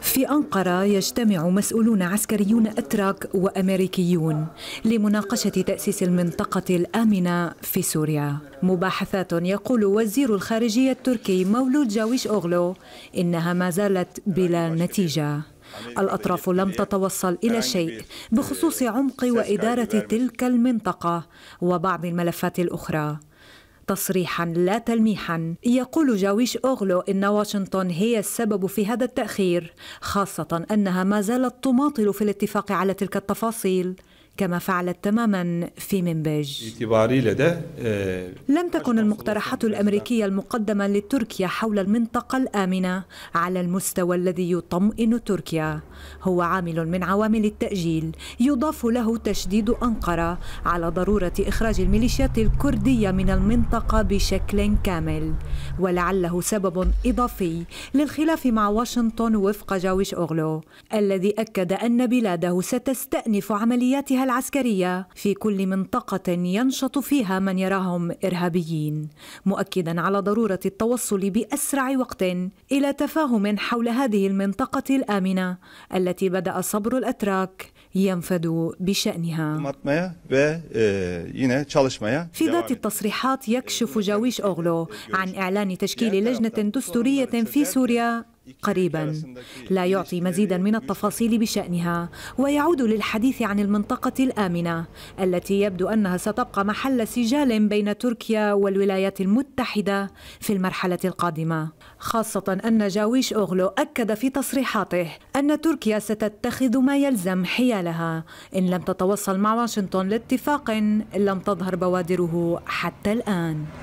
في أنقرة يجتمع مسؤولون عسكريون أتراك وأمريكيون لمناقشة تأسيس المنطقة الآمنة في سوريا مباحثات يقول وزير الخارجية التركي مولود جاويش أوغلو إنها ما زالت بلا نتيجة الأطراف لم تتوصل إلى شيء بخصوص عمق وإدارة تلك المنطقة وبعض الملفات الأخرى تصريحا لا تلميحا يقول جاويش أوغلو إن واشنطن هي السبب في هذا التأخير خاصة أنها ما زالت تماطل في الاتفاق على تلك التفاصيل كما فعلت تماما في منبج آه، لم تكن المقترحات الأمريكية المقدمة لتركيا حول المنطقة الآمنة على المستوى الذي يطمئن تركيا هو عامل من عوامل التأجيل يضاف له تشديد أنقرة على ضرورة إخراج الميليشيات الكردية من المنطقة بشكل كامل ولعله سبب إضافي للخلاف مع واشنطن وفق جاويش أوغلو الذي أكد أن بلاده ستستأنف عملياتها العسكرية في كل منطقة ينشط فيها من يراهم إرهابيين مؤكدا على ضرورة التوصل بأسرع وقت إلى تفاهم حول هذه المنطقة الآمنة التي بدأ صبر الأتراك ينفذ بشأنها في ذات التصريحات يكشف جاويش أوغلو عن إعلان تشكيل لجنة دستورية في سوريا قريبا لا يعطي مزيدا من التفاصيل بشأنها ويعود للحديث عن المنطقة الآمنة التي يبدو أنها ستبقى محل سجال بين تركيا والولايات المتحدة في المرحلة القادمة خاصة أن جاويش اوغلو أكد في تصريحاته أن تركيا ستتخذ ما يلزم حيالها إن لم تتوصل مع واشنطن لاتفاق لم تظهر بوادره حتى الآن